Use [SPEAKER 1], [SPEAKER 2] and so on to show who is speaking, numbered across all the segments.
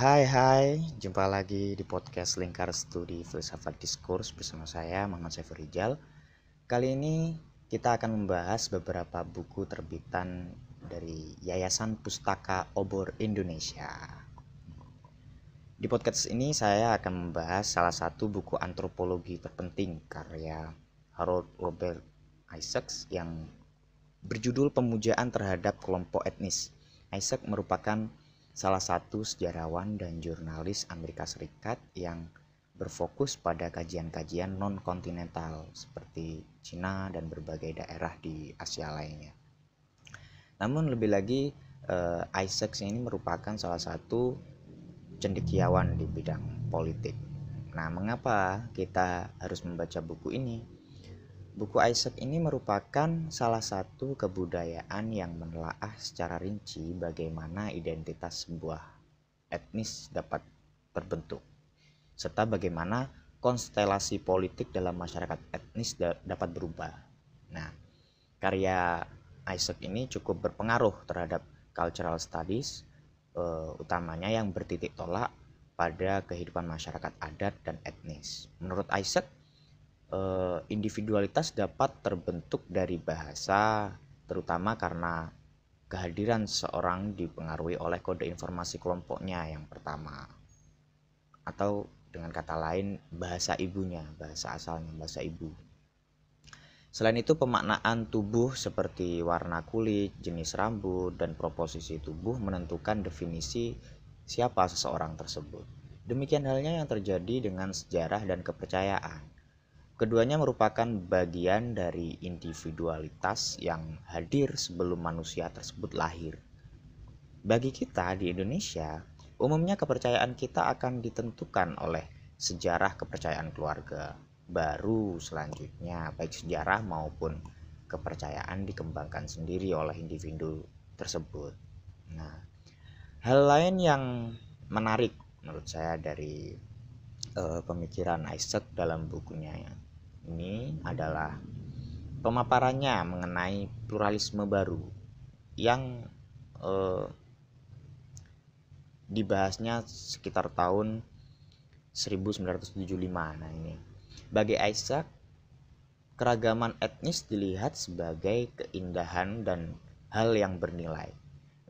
[SPEAKER 1] Hai hai, jumpa lagi di podcast Lingkar Studi Filsafat Diskurs bersama saya Muhammad Saiful Rijal. Kali ini kita akan membahas beberapa buku terbitan dari Yayasan Pustaka Obor Indonesia. Di podcast ini saya akan membahas salah satu buku antropologi terpenting karya Harold Robert Isaacs yang berjudul Pemujaan terhadap kelompok etnis. Isaac merupakan salah satu sejarawan dan jurnalis Amerika Serikat yang berfokus pada kajian-kajian non-kontinental seperti Cina dan berbagai daerah di Asia lainnya. Namun lebih lagi eh, Isaac ini merupakan salah satu cendekiawan di bidang politik. Nah, mengapa kita harus membaca buku ini? Buku Isaac ini merupakan salah satu kebudayaan yang menelaah secara rinci bagaimana identitas sebuah etnis dapat terbentuk, serta bagaimana konstelasi politik dalam masyarakat etnis dapat berubah. Nah, karya Isaac ini cukup berpengaruh terhadap cultural studies, eh, utamanya yang bertitik tolak pada kehidupan masyarakat adat dan etnis. Menurut Isaac, Eh, individualitas dapat terbentuk dari bahasa, terutama karena kehadiran seorang dipengaruhi oleh kode informasi kelompoknya yang pertama. Atau dengan kata lain bahasa ibunya, bahasa asalnya, bahasa ibu. Selain itu pemaknaan tubuh seperti warna kulit, jenis rambut, dan proposisi tubuh menentukan definisi siapa seseorang tersebut. Demikian halnya yang terjadi dengan sejarah dan kepercayaan. Keduanya merupakan bagian dari individualitas yang hadir sebelum manusia tersebut lahir. Bagi kita di Indonesia, umumnya kepercayaan kita akan ditentukan oleh sejarah kepercayaan keluarga. Baru selanjutnya, baik sejarah maupun kepercayaan dikembangkan sendiri oleh individu tersebut. Nah, hal lain yang menarik menurut saya dari uh, pemikiran Isaac dalam bukunya ini adalah pemaparannya mengenai pluralisme baru yang eh, dibahasnya sekitar tahun 1975. Nah, ini bagi Isaac keragaman etnis dilihat sebagai keindahan dan hal yang bernilai.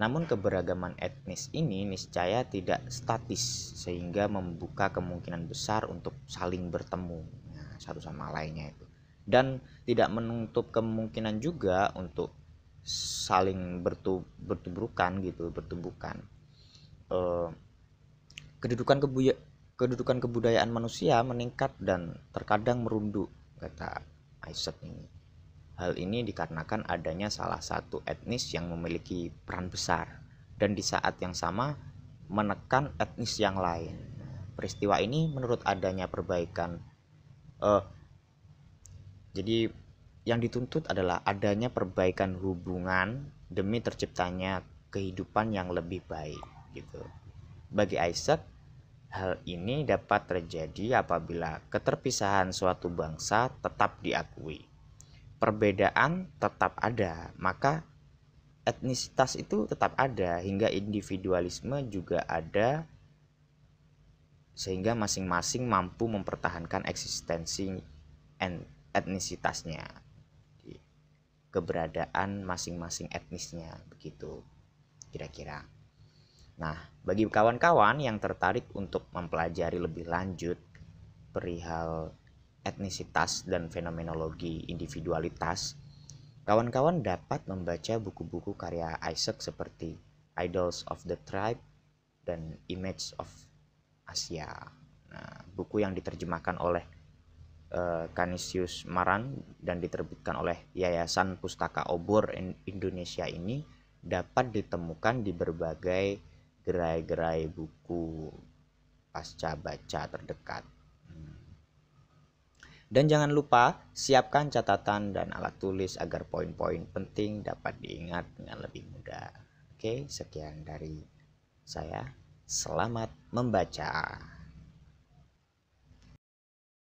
[SPEAKER 1] Namun keberagaman etnis ini niscaya tidak statis sehingga membuka kemungkinan besar untuk saling bertemu satu sama lainnya itu dan tidak menutup kemungkinan juga untuk saling bertu bertubrukan gitu bertumbukan e, kedudukan kebuya kedudukan kebudayaan manusia meningkat dan terkadang merunduk kata Isaac ini hal ini dikarenakan adanya salah satu etnis yang memiliki peran besar dan di saat yang sama menekan etnis yang lain peristiwa ini menurut adanya perbaikan uh, jadi yang dituntut adalah adanya perbaikan hubungan demi terciptanya kehidupan yang lebih baik gitu. Bagi Isaac, hal ini dapat terjadi apabila keterpisahan suatu bangsa tetap diakui. Perbedaan tetap ada, maka etnisitas itu tetap ada hingga individualisme juga ada sehingga masing-masing mampu mempertahankan eksistensi etnisitasnya keberadaan masing-masing etnisnya begitu kira-kira nah bagi kawan-kawan yang tertarik untuk mempelajari lebih lanjut perihal etnisitas dan fenomenologi individualitas kawan-kawan dapat membaca buku-buku karya Isaac seperti Idols of the Tribe dan Image of Asia. Nah, buku yang diterjemahkan oleh uh, eh, Kanisius Maran dan diterbitkan oleh Yayasan Pustaka Obor Indonesia ini dapat ditemukan di berbagai gerai-gerai buku pasca baca terdekat. Hmm. Dan jangan lupa siapkan catatan dan alat tulis agar poin-poin penting dapat diingat dengan lebih mudah. Oke, sekian dari saya. Selamat membaca.